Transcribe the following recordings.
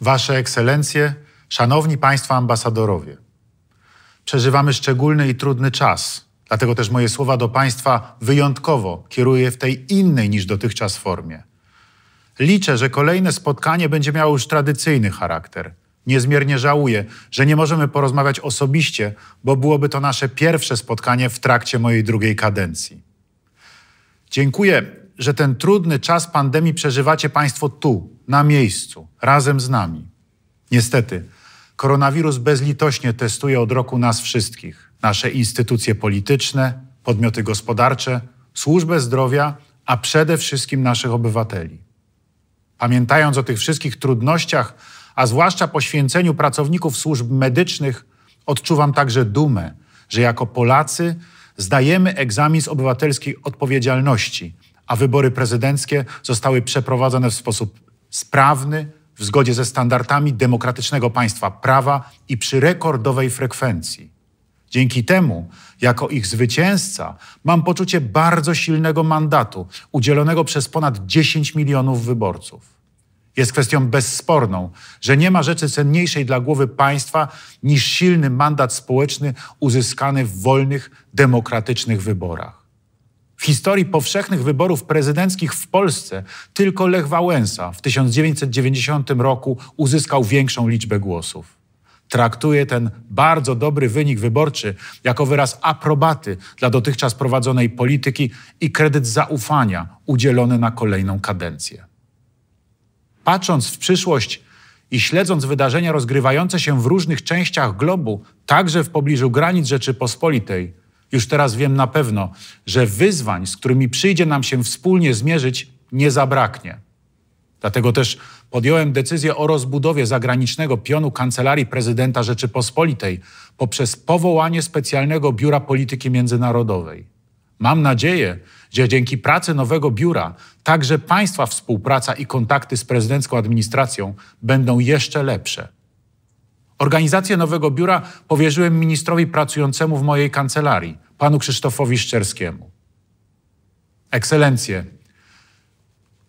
Wasze Ekscelencje, Szanowni Państwo ambasadorowie, przeżywamy szczególny i trudny czas, dlatego też moje słowa do Państwa wyjątkowo kieruję w tej innej niż dotychczas formie. Liczę, że kolejne spotkanie będzie miało już tradycyjny charakter. Niezmiernie żałuję, że nie możemy porozmawiać osobiście, bo byłoby to nasze pierwsze spotkanie w trakcie mojej drugiej kadencji. Dziękuję że ten trudny czas pandemii przeżywacie Państwo tu, na miejscu, razem z nami. Niestety, koronawirus bezlitośnie testuje od roku nas wszystkich, nasze instytucje polityczne, podmioty gospodarcze, służbę zdrowia, a przede wszystkim naszych obywateli. Pamiętając o tych wszystkich trudnościach, a zwłaszcza poświęceniu pracowników służb medycznych, odczuwam także dumę, że jako Polacy zdajemy egzamin z obywatelskiej odpowiedzialności, a wybory prezydenckie zostały przeprowadzone w sposób sprawny, w zgodzie ze standardami demokratycznego państwa prawa i przy rekordowej frekwencji. Dzięki temu, jako ich zwycięzca, mam poczucie bardzo silnego mandatu udzielonego przez ponad 10 milionów wyborców. Jest kwestią bezsporną, że nie ma rzeczy cenniejszej dla głowy państwa niż silny mandat społeczny uzyskany w wolnych, demokratycznych wyborach. W historii powszechnych wyborów prezydenckich w Polsce tylko Lech Wałęsa w 1990 roku uzyskał większą liczbę głosów. Traktuje ten bardzo dobry wynik wyborczy jako wyraz aprobaty dla dotychczas prowadzonej polityki i kredyt zaufania udzielony na kolejną kadencję. Patrząc w przyszłość i śledząc wydarzenia rozgrywające się w różnych częściach globu, także w pobliżu granic Rzeczypospolitej, już teraz wiem na pewno, że wyzwań, z którymi przyjdzie nam się wspólnie zmierzyć, nie zabraknie. Dlatego też podjąłem decyzję o rozbudowie zagranicznego pionu Kancelarii Prezydenta Rzeczypospolitej poprzez powołanie specjalnego Biura Polityki Międzynarodowej. Mam nadzieję, że dzięki pracy nowego biura także państwa współpraca i kontakty z prezydencką administracją będą jeszcze lepsze. Organizację nowego biura powierzyłem ministrowi pracującemu w mojej kancelarii, panu Krzysztofowi Szczerskiemu. Ekscelencje,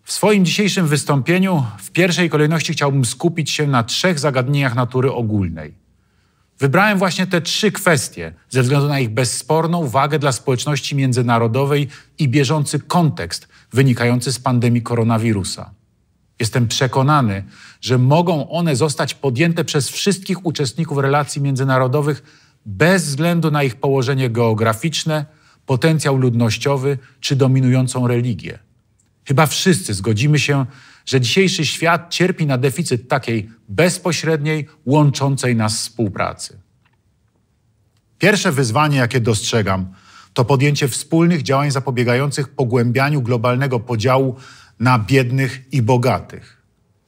w swoim dzisiejszym wystąpieniu w pierwszej kolejności chciałbym skupić się na trzech zagadnieniach natury ogólnej. Wybrałem właśnie te trzy kwestie ze względu na ich bezsporną wagę dla społeczności międzynarodowej i bieżący kontekst wynikający z pandemii koronawirusa. Jestem przekonany, że mogą one zostać podjęte przez wszystkich uczestników relacji międzynarodowych bez względu na ich położenie geograficzne, potencjał ludnościowy czy dominującą religię. Chyba wszyscy zgodzimy się, że dzisiejszy świat cierpi na deficyt takiej bezpośredniej, łączącej nas współpracy. Pierwsze wyzwanie, jakie dostrzegam, to podjęcie wspólnych działań zapobiegających pogłębianiu globalnego podziału na biednych i bogatych.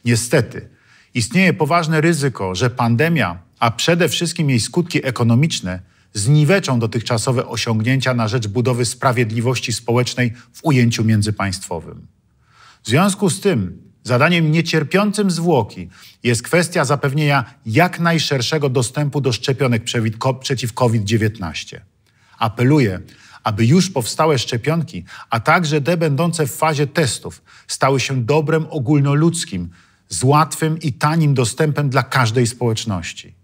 Niestety, istnieje poważne ryzyko, że pandemia, a przede wszystkim jej skutki ekonomiczne, zniweczą dotychczasowe osiągnięcia na rzecz budowy sprawiedliwości społecznej w ujęciu międzypaństwowym. W związku z tym zadaniem niecierpiącym zwłoki jest kwestia zapewnienia jak najszerszego dostępu do szczepionek przeciw COVID-19. Apeluję, aby już powstałe szczepionki, a także te będące w fazie testów, stały się dobrem ogólnoludzkim z łatwym i tanim dostępem dla każdej społeczności.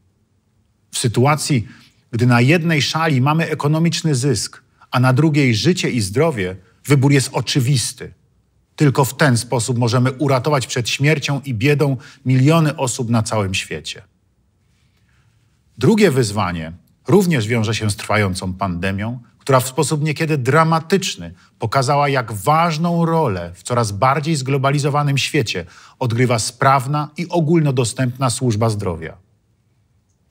W sytuacji, gdy na jednej szali mamy ekonomiczny zysk, a na drugiej życie i zdrowie, wybór jest oczywisty. Tylko w ten sposób możemy uratować przed śmiercią i biedą miliony osób na całym świecie. Drugie wyzwanie również wiąże się z trwającą pandemią, która w sposób niekiedy dramatyczny pokazała, jak ważną rolę w coraz bardziej zglobalizowanym świecie odgrywa sprawna i ogólnodostępna służba zdrowia.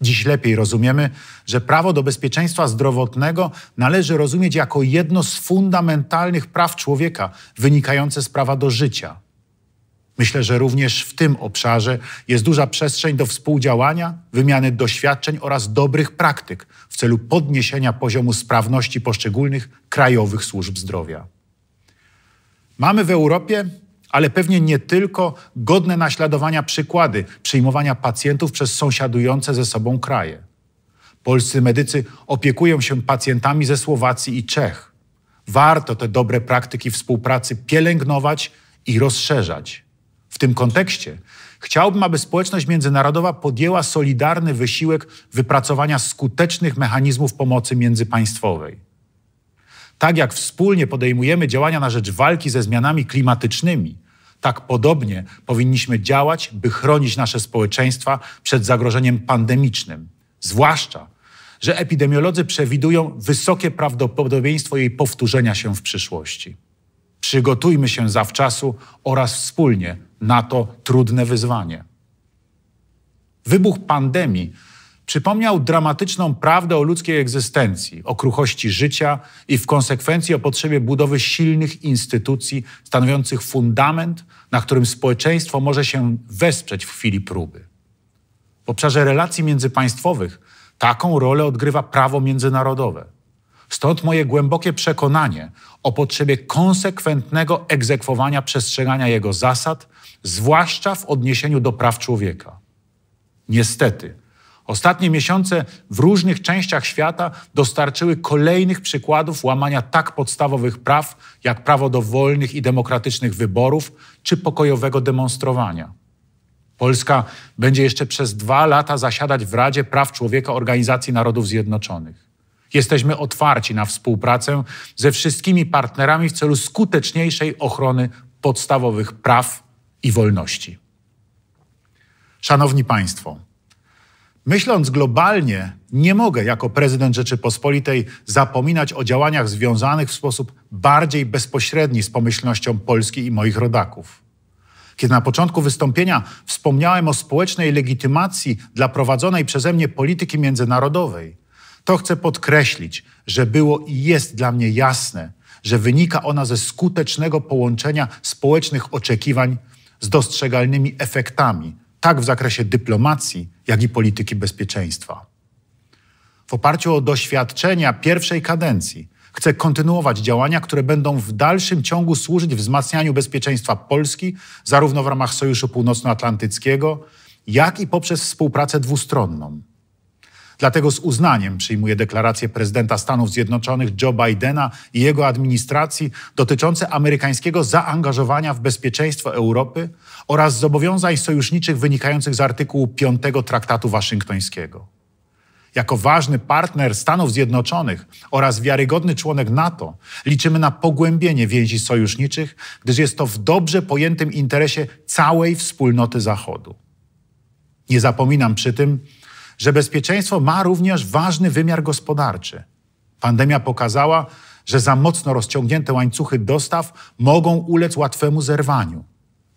Dziś lepiej rozumiemy, że prawo do bezpieczeństwa zdrowotnego należy rozumieć jako jedno z fundamentalnych praw człowieka wynikające z prawa do życia – Myślę, że również w tym obszarze jest duża przestrzeń do współdziałania, wymiany doświadczeń oraz dobrych praktyk w celu podniesienia poziomu sprawności poszczególnych krajowych służb zdrowia. Mamy w Europie, ale pewnie nie tylko, godne naśladowania przykłady przyjmowania pacjentów przez sąsiadujące ze sobą kraje. Polscy medycy opiekują się pacjentami ze Słowacji i Czech. Warto te dobre praktyki współpracy pielęgnować i rozszerzać. W tym kontekście chciałbym, aby społeczność międzynarodowa podjęła solidarny wysiłek wypracowania skutecznych mechanizmów pomocy międzypaństwowej. Tak jak wspólnie podejmujemy działania na rzecz walki ze zmianami klimatycznymi, tak podobnie powinniśmy działać, by chronić nasze społeczeństwa przed zagrożeniem pandemicznym, zwłaszcza, że epidemiolodzy przewidują wysokie prawdopodobieństwo jej powtórzenia się w przyszłości. Przygotujmy się zawczasu oraz wspólnie na to trudne wyzwanie. Wybuch pandemii przypomniał dramatyczną prawdę o ludzkiej egzystencji, o kruchości życia i w konsekwencji o potrzebie budowy silnych instytucji stanowiących fundament, na którym społeczeństwo może się wesprzeć w chwili próby. W obszarze relacji międzypaństwowych taką rolę odgrywa prawo międzynarodowe. Stąd moje głębokie przekonanie o potrzebie konsekwentnego egzekwowania przestrzegania jego zasad, zwłaszcza w odniesieniu do praw człowieka. Niestety, ostatnie miesiące w różnych częściach świata dostarczyły kolejnych przykładów łamania tak podstawowych praw, jak prawo do wolnych i demokratycznych wyborów czy pokojowego demonstrowania. Polska będzie jeszcze przez dwa lata zasiadać w Radzie Praw Człowieka Organizacji Narodów Zjednoczonych. Jesteśmy otwarci na współpracę ze wszystkimi partnerami w celu skuteczniejszej ochrony podstawowych praw i wolności. Szanowni Państwo, myśląc globalnie, nie mogę jako prezydent Rzeczypospolitej zapominać o działaniach związanych w sposób bardziej bezpośredni z pomyślnością Polski i moich rodaków. Kiedy na początku wystąpienia wspomniałem o społecznej legitymacji dla prowadzonej przeze mnie polityki międzynarodowej, to chcę podkreślić, że było i jest dla mnie jasne, że wynika ona ze skutecznego połączenia społecznych oczekiwań z dostrzegalnymi efektami, tak w zakresie dyplomacji, jak i polityki bezpieczeństwa. W oparciu o doświadczenia pierwszej kadencji chcę kontynuować działania, które będą w dalszym ciągu służyć wzmacnianiu bezpieczeństwa Polski, zarówno w ramach Sojuszu Północnoatlantyckiego, jak i poprzez współpracę dwustronną. Dlatego z uznaniem przyjmuję deklarację prezydenta Stanów Zjednoczonych Joe Bidena i jego administracji dotyczące amerykańskiego zaangażowania w bezpieczeństwo Europy oraz zobowiązań sojuszniczych wynikających z artykułu 5 Traktatu Waszyngtońskiego. Jako ważny partner Stanów Zjednoczonych oraz wiarygodny członek NATO liczymy na pogłębienie więzi sojuszniczych, gdyż jest to w dobrze pojętym interesie całej wspólnoty Zachodu. Nie zapominam przy tym, że bezpieczeństwo ma również ważny wymiar gospodarczy. Pandemia pokazała, że za mocno rozciągnięte łańcuchy dostaw mogą ulec łatwemu zerwaniu.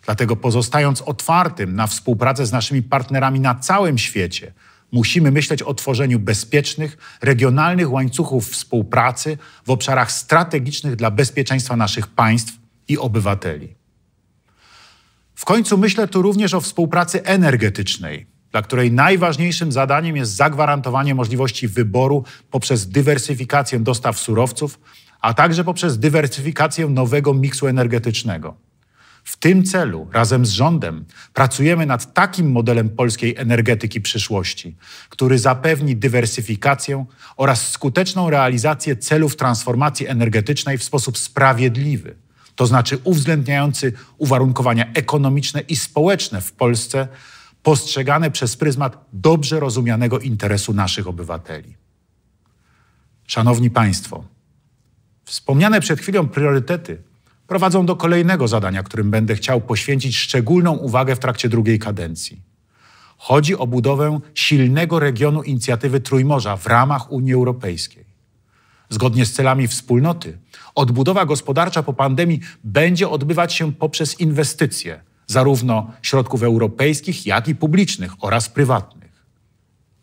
Dlatego pozostając otwartym na współpracę z naszymi partnerami na całym świecie, musimy myśleć o tworzeniu bezpiecznych, regionalnych łańcuchów współpracy w obszarach strategicznych dla bezpieczeństwa naszych państw i obywateli. W końcu myślę tu również o współpracy energetycznej, dla której najważniejszym zadaniem jest zagwarantowanie możliwości wyboru poprzez dywersyfikację dostaw surowców, a także poprzez dywersyfikację nowego miksu energetycznego. W tym celu razem z rządem pracujemy nad takim modelem polskiej energetyki przyszłości, który zapewni dywersyfikację oraz skuteczną realizację celów transformacji energetycznej w sposób sprawiedliwy, to znaczy uwzględniający uwarunkowania ekonomiczne i społeczne w Polsce postrzegane przez pryzmat dobrze rozumianego interesu naszych obywateli. Szanowni Państwo, wspomniane przed chwilą priorytety prowadzą do kolejnego zadania, którym będę chciał poświęcić szczególną uwagę w trakcie drugiej kadencji. Chodzi o budowę silnego regionu inicjatywy Trójmorza w ramach Unii Europejskiej. Zgodnie z celami wspólnoty, odbudowa gospodarcza po pandemii będzie odbywać się poprzez inwestycje, zarówno środków europejskich, jak i publicznych oraz prywatnych.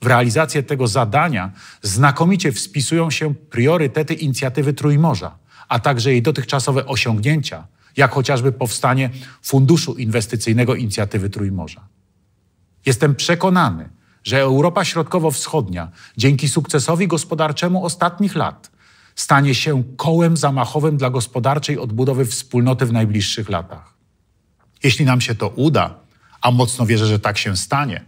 W realizację tego zadania znakomicie wpisują się priorytety inicjatywy Trójmorza, a także jej dotychczasowe osiągnięcia, jak chociażby powstanie Funduszu Inwestycyjnego Inicjatywy Trójmorza. Jestem przekonany, że Europa Środkowo-Wschodnia dzięki sukcesowi gospodarczemu ostatnich lat stanie się kołem zamachowym dla gospodarczej odbudowy wspólnoty w najbliższych latach. Jeśli nam się to uda, a mocno wierzę, że tak się stanie,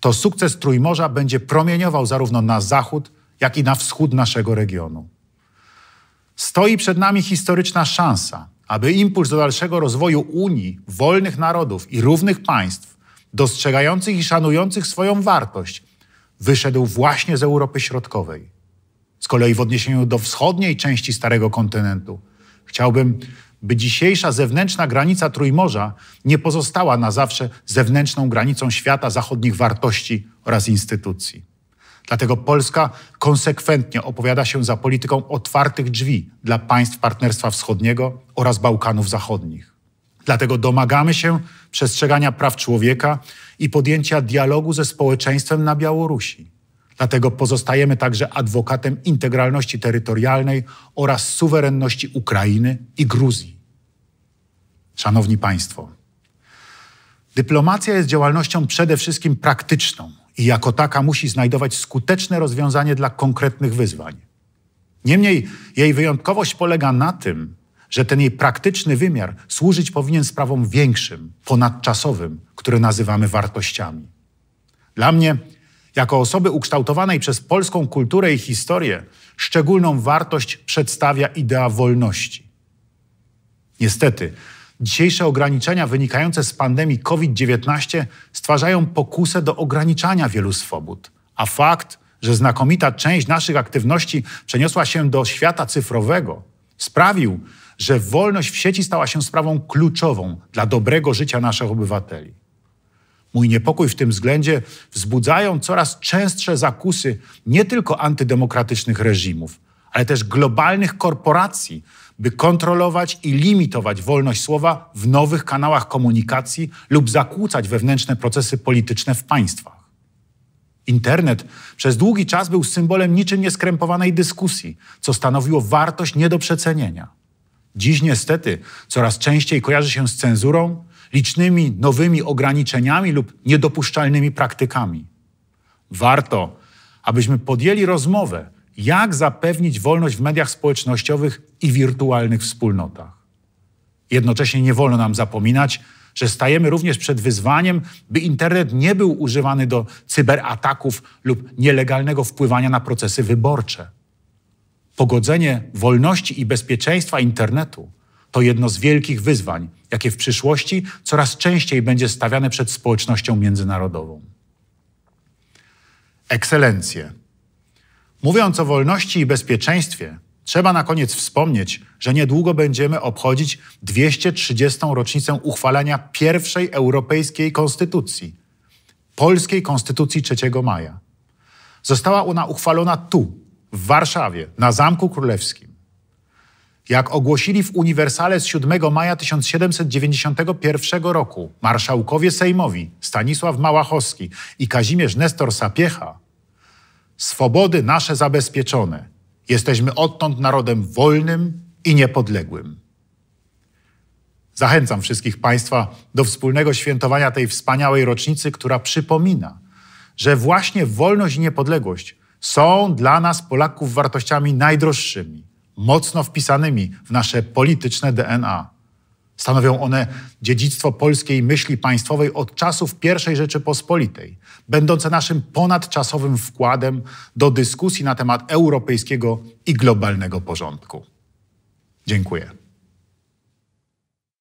to sukces Trójmorza będzie promieniował zarówno na zachód, jak i na wschód naszego regionu. Stoi przed nami historyczna szansa, aby impuls do dalszego rozwoju Unii, wolnych narodów i równych państw, dostrzegających i szanujących swoją wartość, wyszedł właśnie z Europy Środkowej. Z kolei w odniesieniu do wschodniej części Starego Kontynentu chciałbym by dzisiejsza zewnętrzna granica Trójmorza nie pozostała na zawsze zewnętrzną granicą świata zachodnich wartości oraz instytucji. Dlatego Polska konsekwentnie opowiada się za polityką otwartych drzwi dla państw Partnerstwa Wschodniego oraz Bałkanów Zachodnich. Dlatego domagamy się przestrzegania praw człowieka i podjęcia dialogu ze społeczeństwem na Białorusi. Dlatego pozostajemy także adwokatem integralności terytorialnej oraz suwerenności Ukrainy i Gruzji. Szanowni Państwo, dyplomacja jest działalnością przede wszystkim praktyczną i jako taka musi znajdować skuteczne rozwiązanie dla konkretnych wyzwań. Niemniej jej wyjątkowość polega na tym, że ten jej praktyczny wymiar służyć powinien sprawom większym, ponadczasowym, które nazywamy wartościami. Dla mnie jako osoby ukształtowanej przez polską kulturę i historię, szczególną wartość przedstawia idea wolności. Niestety, dzisiejsze ograniczenia wynikające z pandemii COVID-19 stwarzają pokusę do ograniczania wielu swobód, a fakt, że znakomita część naszych aktywności przeniosła się do świata cyfrowego, sprawił, że wolność w sieci stała się sprawą kluczową dla dobrego życia naszych obywateli. Mój niepokój w tym względzie wzbudzają coraz częstsze zakusy nie tylko antydemokratycznych reżimów, ale też globalnych korporacji, by kontrolować i limitować wolność słowa w nowych kanałach komunikacji lub zakłócać wewnętrzne procesy polityczne w państwach. Internet przez długi czas był symbolem niczym nieskrępowanej dyskusji, co stanowiło wartość nie do przecenienia. Dziś niestety coraz częściej kojarzy się z cenzurą, licznymi nowymi ograniczeniami lub niedopuszczalnymi praktykami. Warto, abyśmy podjęli rozmowę, jak zapewnić wolność w mediach społecznościowych i wirtualnych wspólnotach. Jednocześnie nie wolno nam zapominać, że stajemy również przed wyzwaniem, by internet nie był używany do cyberataków lub nielegalnego wpływania na procesy wyborcze. Pogodzenie wolności i bezpieczeństwa internetu to jedno z wielkich wyzwań, jakie w przyszłości coraz częściej będzie stawiane przed społecznością międzynarodową. Ekscelencje. Mówiąc o wolności i bezpieczeństwie, trzeba na koniec wspomnieć, że niedługo będziemy obchodzić 230. rocznicę uchwalenia pierwszej europejskiej konstytucji, polskiej konstytucji 3 maja. Została ona uchwalona tu, w Warszawie, na Zamku Królewskim. Jak ogłosili w Uniwersale z 7 maja 1791 roku marszałkowie Sejmowi Stanisław Małachowski i Kazimierz Nestor Sapiecha, swobody nasze zabezpieczone. Jesteśmy odtąd narodem wolnym i niepodległym. Zachęcam wszystkich Państwa do wspólnego świętowania tej wspaniałej rocznicy, która przypomina, że właśnie wolność i niepodległość są dla nas, Polaków, wartościami najdroższymi mocno wpisanymi w nasze polityczne DNA. Stanowią one dziedzictwo polskiej myśli państwowej od czasów I Rzeczypospolitej, będące naszym ponadczasowym wkładem do dyskusji na temat europejskiego i globalnego porządku. Dziękuję.